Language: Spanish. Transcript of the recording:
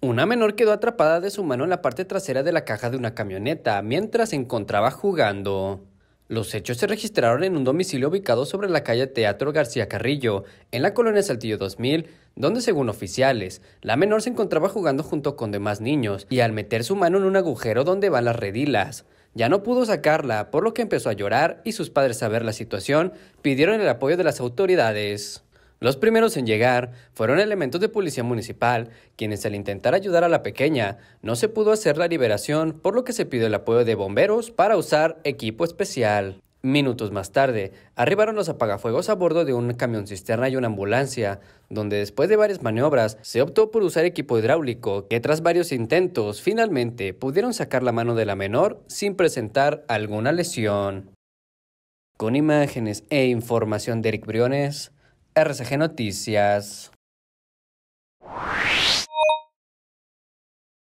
Una menor quedó atrapada de su mano en la parte trasera de la caja de una camioneta mientras se encontraba jugando. Los hechos se registraron en un domicilio ubicado sobre la calle Teatro García Carrillo, en la colonia Saltillo 2000, donde según oficiales, la menor se encontraba jugando junto con demás niños y al meter su mano en un agujero donde van las redilas. Ya no pudo sacarla, por lo que empezó a llorar y sus padres a ver la situación pidieron el apoyo de las autoridades. Los primeros en llegar fueron elementos de policía municipal, quienes al intentar ayudar a la pequeña no se pudo hacer la liberación, por lo que se pidió el apoyo de bomberos para usar equipo especial. Minutos más tarde, arribaron los apagafuegos a bordo de un camión cisterna y una ambulancia, donde después de varias maniobras se optó por usar equipo hidráulico, que tras varios intentos finalmente pudieron sacar la mano de la menor sin presentar alguna lesión. Con imágenes e información de Eric Briones, RCG Noticias.